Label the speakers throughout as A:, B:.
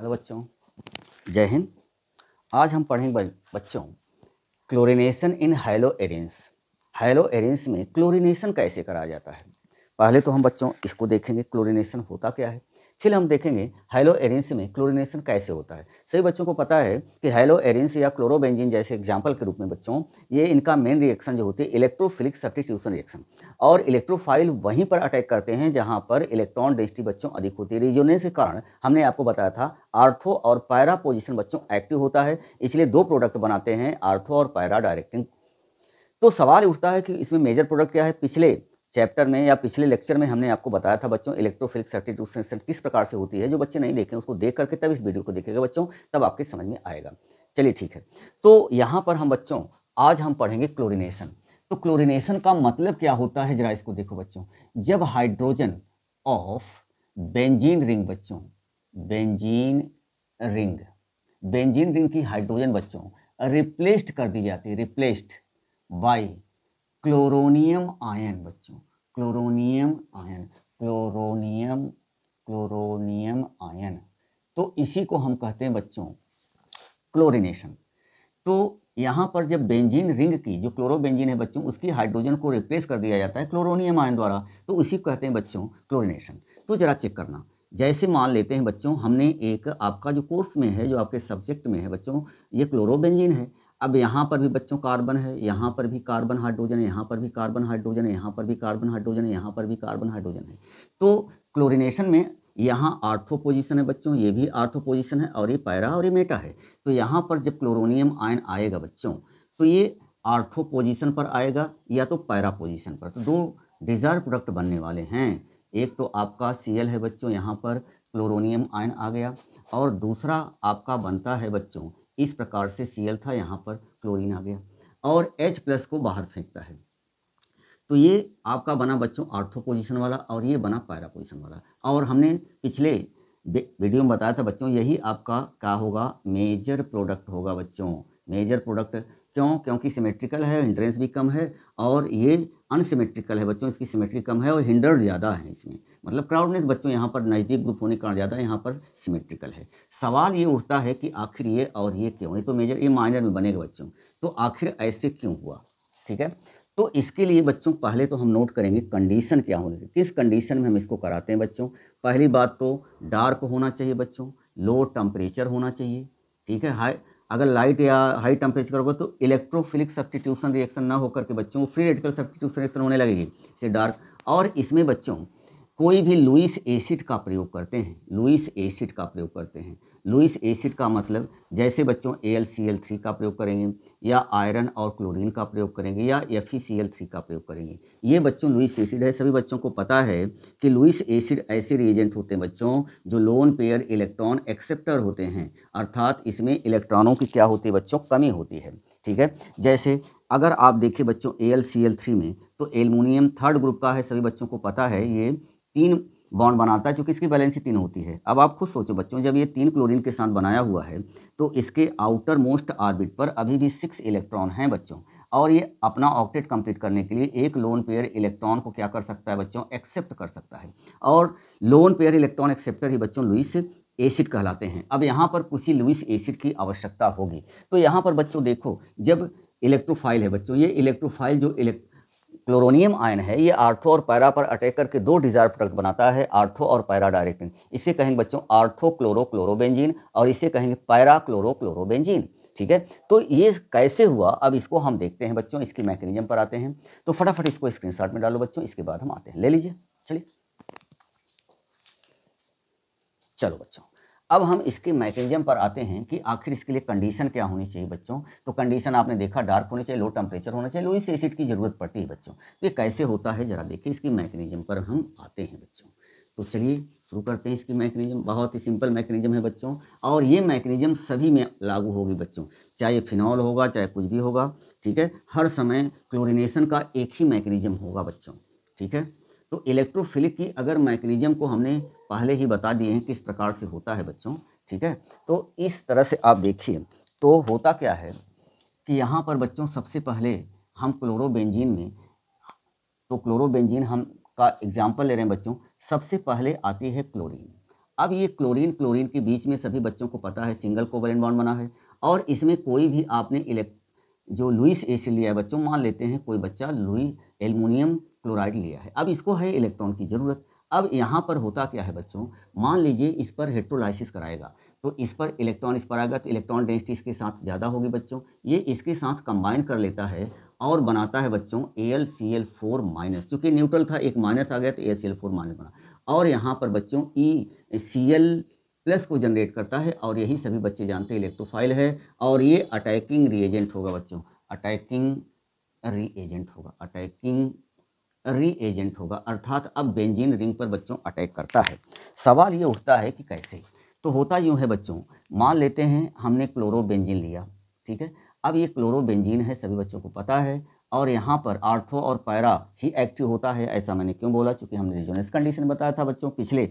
A: hello बच्चों जय हिंद आज हम पढ़ेंगे बच्चों chlorination in haloarenes haloarenes में क्लोरिनेशन कैसे करा जाता है पहले तो हम बच्चों इसको देखेंगे क्लोरिनेशन होता क्या है फिर हम देखेंगे हाइलो एरेंस में क्लोरिनेशन कैसे होता है सभी बच्चों को पता है कि हाइलो एरेंस या क्लोरोबेंजिन जैसे एग्जाम्पल के रूप में बच्चों ये इनका मेन रिएक्शन जो होती है इलेक्ट्रोफिलिक सब्टीट्यूशन रिएक्शन और इलेक्ट्रोफाइल वहीं पर अटैक करते हैं जहाँ पर इलेक्ट्रॉन डेंसिटी बच्चों अधिक होती है रिजोनेंस के कारण हमने आपको बताया था आर्थो और पायरा पोजिशन बच्चों एक्टिव होता है इसलिए दो प्रोडक्ट बनाते हैं आर्थो और पायरा डायरेक्टिंग तो सवाल उठता है कि इसमें मेजर प्रोडक्ट क्या है पिछले चैप्टर में या पिछले लेक्चर में हमने आपको बताया था बच्चों इलेक्ट्रोफिलिक सर्टिट्यूड सेंसेशन किस प्रकार से होती है जो बच्चे नहीं देखें उसको देख करके तब इस वीडियो को देखेगा बच्चों तब आपके समझ में आएगा चलिए ठीक है तो यहाँ पर हम बच्चों आज हम पढ़ेंगे क्लोरिनेशन तो क्लोरिनेशन का मतलब क्या होता है जरा इसको देखो बच्चों जब हाइड्रोजन ऑफ बेंजीन रिंग बच्चों बेंजीन रिंग बेंजीन रिंग की हाइड्रोजन बच्चों रिप्लेस्ड कर दी जाती है रिप्लेस्ड बाई क्लोरोनियम आयन बच्चों chloronium ion chloronium chloronium ion तो इसी को हम कहते हैं बच्चों क्लोरिनेशन तो यहाँ पर जब बेंजीन रिंग की जो क्लोरोबेंजीन है बच्चों उसकी हाइड्रोजन को रिप्लेस कर दिया जाता है क्लोरोनियम आयन द्वारा तो उसी को कहते हैं बच्चों क्लोरिनेशन तो ज़रा चेक करना जैसे मान लेते हैं बच्चों हमने एक आपका जो कोर्स में है जो आपके सब्जेक्ट में है बच्चों ये क्लोरोबेंजीन है अब यहाँ पर भी बच्चों कार्बन है यहाँ पर भी कार्बन हाइड्रोजन है यहाँ पर भी कार्बन हाइड्रोजन है यहाँ पर भी कार्बन हाइड्रोजन है यहाँ पर भी कार्बन हाइड्रोजन है तो क्लोरिनेशन में यहाँ आर्थो पोजिशन है बच्चों ये भी आर्थो पोजिशन है और ये पैरा और ये मेटा है तो यहाँ पर जब क्लोरोनियम आयन आएगा बच्चों तो ये आर्थो पोजिशन पर आएगा या तो पैरा पोजिशन पर तो दो डिजायर प्रोडक्ट बनने वाले हैं एक तो आपका सी है बच्चों यहाँ पर क्लोरोनियम आयन आ गया और दूसरा आपका बनता है बच्चों इस प्रकार से सी था यहाँ पर क्लोरीन आ गया और एच प्लस को बाहर फेंकता है तो ये आपका बना बच्चों आर्थो पोजिशन वाला और ये बना पायरा पोजिशन वाला और हमने पिछले वीडियो में बताया था बच्चों यही आपका क्या होगा मेजर प्रोडक्ट होगा बच्चों मेजर प्रोडक्ट क्यों क्योंकि सिमेट्रिकल है हिंड्रेंस भी कम है और ये अनसिमेट्रिकल है बच्चों इसकी सिमेट्री कम है और हिंडर्ड ज़्यादा है इसमें मतलब क्राउडनेस बच्चों यहाँ पर नज़दीक ग्रुप होने के कारण ज़्यादा यहाँ पर सिमेट्रिकल है सवाल ये उठता है कि आखिर ये और ये क्यों ये तो मेजर ये माइनर में बनेगा बच्चों तो आखिर ऐसे क्यों हुआ ठीक है तो इसके लिए बच्चों पहले तो हम नोट करेंगे कंडीशन क्या होने चाहिए किस कंडीशन में हम इसको कराते हैं बच्चों पहली बात तो डार्क होना चाहिए बच्चों लो टम्परेचर होना चाहिए ठीक है हाई अगर लाइट या हाई टेम्परेचर करोगे तो इलेक्ट्रोफिलिक सब्सटीट्यूशन रिएक्शन ना होकर के बच्चों को फ्री रेडिकल सब्सटीट्यूशन रिएक्शन होने लगेगी इसे डार्क और इसमें बच्चों कोई भी लुइस एसिड का प्रयोग करते हैं लुइस एसिड का प्रयोग करते हैं लुइस एसिड का मतलब जैसे बच्चों A L C L three का प्रयोग करेंगे या आयरन और क्लोरीन का प्रयोग करेंगे या F E C L three का प्रयोग करेंगे ये बच्चों लुइस एसिड है सभी बच्चों को पता है कि लुइस एसिड ऐसे रिएजेंट होते हैं बच्चों जो लोन पेयर इलेक्ट्रॉन एक्सेप्टर होते हैं अर्थात इसमें इलेक्ट्रॉनों की क्या होती है बच्चों कमी होती है ठीक है जैसे अगर आप देखें बच्चों A L C L three में तो एलमोनियम थर्ड ग्रुप का है सभी बच्चों को पता है ये तीन बॉन्ड बनाता है चूँकि इसकी बैलेंसी तीन होती है अब आप खुद सोचो बच्चों जब ये तीन क्लोरीन के साथ बनाया हुआ है तो इसके आउटर मोस्ट ऑर्बिट पर अभी भी सिक्स इलेक्ट्रॉन हैं बच्चों और ये अपना ऑक्टेट कंप्लीट करने के लिए एक लोन पेयर इलेक्ट्रॉन को क्या कर सकता है बच्चों एक्सेप्ट कर सकता है और लोन पेयर इलेक्ट्रॉन एक्सेप्टर ही बच्चों लुइस एसिड कहलाते हैं अब यहाँ पर कुछ लुइस एसिड की आवश्यकता होगी तो यहाँ पर बच्चों देखो जब इलेक्ट्रोफाइल है बच्चों ये इलेक्ट्रोफाइल जो इलेक्ट क्लोरोनियम आयन है ये आर्थो और पैरा पर अटैक करके दो डिजायर प्रोडक्ट बनाता है आर्थो और पैरा डायरेक्टिन इसे कहेंगे बच्चों आर्थो क्लोरो क्लोरोबेंजीन और इसे कहेंगे पैरा क्लोरो क्लोरोबेंजीन ठीक है तो ये कैसे हुआ अब इसको हम देखते हैं बच्चों इसकी मैकेनिज्म पर आते हैं तो फटाफट इसको स्क्रीनशॉट में डालो बच्चों इसके बाद हम आते हैं ले लीजिए चलिए चलो बच्चों अब हम इसके मैकेनिज्म पर आते हैं कि आखिर इसके लिए कंडीशन क्या होनी चाहिए बच्चों तो कंडीशन आपने देखा डार्क होने चाहिए लो टेम्परेचर होना चाहिए लोइस एसिड की ज़रूरत पड़ती है बच्चों ये कैसे होता है ज़रा देखिए इसकी मैकेनिज्म पर हम आते हैं बच्चों तो चलिए शुरू करते हैं इसकी मैकेनिज्म बहुत ही सिंपल मैकेनिज्म है बच्चों और ये मैकेनिज्म सभी में लागू होगी बच्चों चाहे फिनॉल होगा चाहे कुछ भी होगा ठीक है हर समय क्लोरिनेशन का एक ही मैकेनिज्म होगा बच्चों ठीक है तो इलेक्ट्रोफिलिक की अगर मैकेनिज्म को हमने पहले ही बता दिए हैं किस प्रकार से होता है बच्चों ठीक है तो इस तरह से आप देखिए तो होता क्या है कि यहाँ पर बच्चों सबसे पहले हम क्लोरोबेंजीन में तो क्लोरोबेंजीन हम का एग्जाम्पल ले रहे हैं बच्चों सबसे पहले आती है क्लोरीन अब ये क्लोरीन क्लोरीन के बीच में सभी बच्चों को पता है सिंगल कोवलेंट बॉन्ड बना है और इसमें कोई भी आपने इलेक्ट जो लुइस एसिड लिया है बच्चों मान लेते हैं कोई बच्चा लुई एल्युमिनियम क्लोराइड लिया है अब इसको है इलेक्ट्रॉन की ज़रूरत अब यहाँ पर होता क्या है बच्चों मान लीजिए इस पर हेट्रोलाइसिस कराएगा तो इस पर इलेक्ट्रॉन इस पर आएगा तो इलेक्ट्रॉन डेंसिटी इसके साथ ज़्यादा होगी बच्चों ये इसके साथ कंबाइन कर लेता है और बनाता है बच्चों A L C L four minus चूँकि न्यूट्रल था एक माइनस आ गया तो A L C L four minus बना और यहाँ पर बच्चों ई सी एल प्लस को जनरेट करता है और यही सभी बच्चे जानते हैं इलेक्ट्रोफाइल है और ये अटैकिंग रीएजेंट होगा बच्चों अटैकिंग रीएजेंट होगा अटैकिंग रीएजेंट होगा अर्थात अब बेंजीन रिंग पर बच्चों अटैक करता है सवाल ये उठता है कि कैसे तो होता यूँ है बच्चों मान लेते हैं हमने क्लोरोबेंजीन लिया ठीक है अब ये क्लोरो बेंजिन है सभी बच्चों को पता है और यहाँ पर आर्थो और पैरा ही एक्टिव होता है ऐसा मैंने क्यों बोला चूँकि हमने रिजोनेस कंडीशन बताया था बच्चों पिछले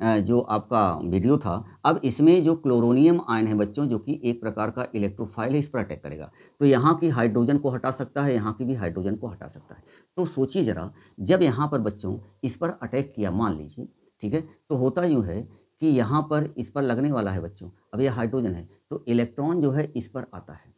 A: जो आपका वीडियो था अब इसमें जो क्लोरोनियम आयन है बच्चों जो कि एक प्रकार का इलेक्ट्रोफाइल है इस पर अटैक करेगा तो यहाँ की हाइड्रोजन को हटा सकता है यहाँ की भी हाइड्रोजन को हटा सकता है तो सोचिए ज़रा जब यहाँ पर बच्चों इस पर अटैक किया मान लीजिए ठीक है तो होता यूँ है कि यहाँ पर इस पर लगने वाला है बच्चों अब यह हाइड्रोजन है तो इलेक्ट्रॉन जो है इस पर आता है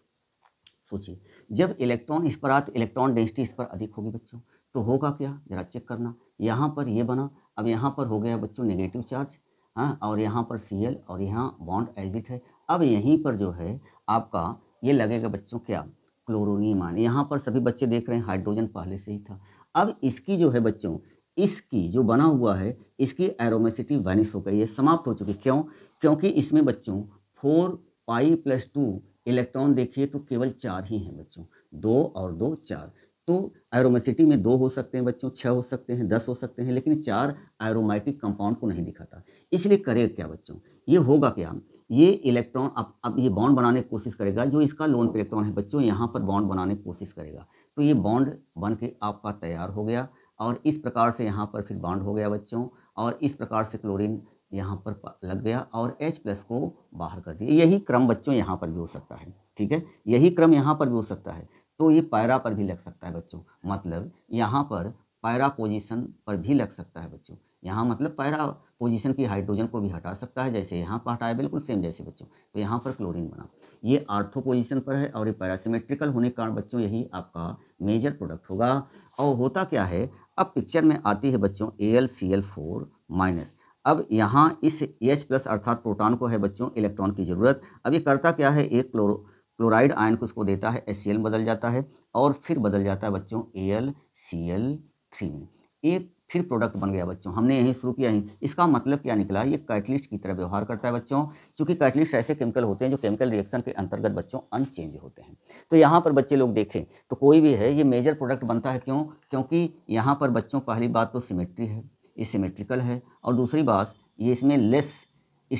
A: सोचिए जब इलेक्ट्रॉन इस पर आते इलेक्ट्रॉन डेंसिटी इस पर अधिक होगी बच्चों तो होगा क्या ज़रा चेक करना यहाँ पर ये बना अब यहाँ पर हो गया बच्चों नेगेटिव चार्ज हाँ और यहाँ पर सी एल और यहाँ बॉन्ड एजिट है अब यहीं पर जो है आपका ये लगेगा बच्चों क्या क्लोरोनियम आने यहाँ पर सभी बच्चे देख रहे हैं हाइड्रोजन पहले से ही था अब इसकी जो है बच्चों इसकी जो बना हुआ है इसकी एरोमेसिटी वैनिश हो गई है समाप्त हो चुकी क्यों क्योंकि इसमें बच्चों four pi plus two electron देखिए तो केवल चार ही हैं बच्चों दो और दो चार तो एरोमेसिटी में दो हो सकते हैं बच्चों छः हो सकते हैं दस हो सकते हैं लेकिन चार एरोमेटिक कंपाउंड को नहीं दिखाता इसलिए करेगा क्या बच्चों ये होगा क्या ये इलेक्ट्रॉन अब अब ये बॉन्ड बनाने की कोशिश करेगा जो इसका लोन पर इलेक्ट्रॉन है बच्चों यहाँ पर बॉन्ड बनाने की कोशिश करेगा तो ये बॉन्ड बन के आपका तैयार हो गया और इस प्रकार से यहाँ पर फिर बॉन्ड हो गया बच्चों और इस प्रकार से क्लोरिन यहाँ पर लग गया और H प्लस को बाहर कर दिया यही क्रम बच्चों यहाँ पर भी हो सकता है ठीक है यही क्रम यहाँ पर भी हो सकता है तो ये पैरा पर भी लग सकता है बच्चों मतलब यहाँ पर पैरा पोजीशन पर भी लग सकता है बच्चों यहाँ मतलब पैरा पोजीशन की हाइड्रोजन को भी हटा सकता है जैसे यहाँ पर हटाया बिल्कुल सेम जैसे बच्चों तो यहाँ पर क्लोरीन बना ये आर्थो पोजीशन पर है और ये पैरासीमेट्रिकल होने के कारण बच्चों यही आपका मेजर प्रोडक्ट होगा और होता क्या है अब पिक्चर में आती है बच्चों A L C L four minus अब यहाँ इस एच प्लस अर्थात प्रोटॉन को है बच्चों इलेक्ट्रॉन की ज़रूरत अब ये करता क्या है एक क्लोरो क्लोराइड आयन को उसको देता है एस में बदल जाता है और फिर बदल जाता है बच्चों A L C L three में ये फिर प्रोडक्ट बन गया बच्चों हमने यहीं शुरू किया यहीं इसका मतलब क्या निकला ये कैटलिस्ट की तरह व्यवहार करता है बच्चों क्योंकि कैटलिस्ट ऐसे केमिकल होते हैं जो केमिकल रिएक्शन के अंतर्गत बच्चों अनचेंज होते हैं तो यहाँ पर बच्चे लोग देखें तो कोई भी है ये मेजर प्रोडक्ट बनता है क्यों क्योंकि यहाँ पर बच्चों पहली बात तो सीमेट्री है ये सीमेट्रिकल है और दूसरी बात ये इसमें लेस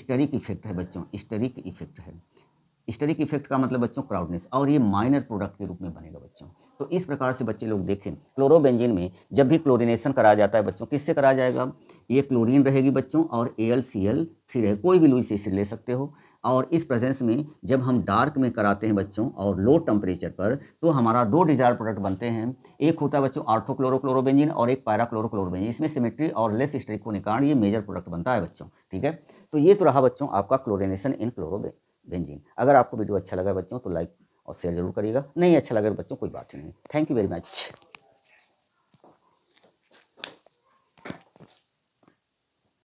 A: स्टरिक इफेक्ट है बच्चों स्टरिक इफेक्ट है की इफेक्ट का मतलब बच्चों क्राउडनेस और ये माइनर प्रोडक्ट के रूप में बनेगा बच्चों तो इस प्रकार से बच्चे लोग देखें क्लोरोबेंजिन में जब भी क्लोरिनेशन कराया जाता है बच्चों किससे कराया जाएगा ये क्लोरीन रहेगी बच्चों और A L C L three रहे कोई भी लुइस से ले सकते हो और इस प्रेजेंस में जब हम डार्क में कराते हैं बच्चों और लो टेम्परेचर पर तो हमारा दो डिजायर प्रोडक्ट बनते हैं एक होता है बच्चों आर्थोक्लोरोक्लोरोबेंजिन और एक पैराक्लोरोक्लोरोबेंजिन इसमें सिमेट्री और लेस स्ट्रिक होने के कारण ये मेजर प्रोडक्ट बनता है बच्चों ठीक है तो ये तो रहा बच्चों आपका क्लोरिनेशन इन क्लोरोबेन बेंजीन अगर आपको वीडियो अच्छा लगा बच्चों तो लाइक और शेयर जरूर करिएगा नहीं अच्छा लगा तो बच्चों कोई बात नहीं थैंक यू वेरी मच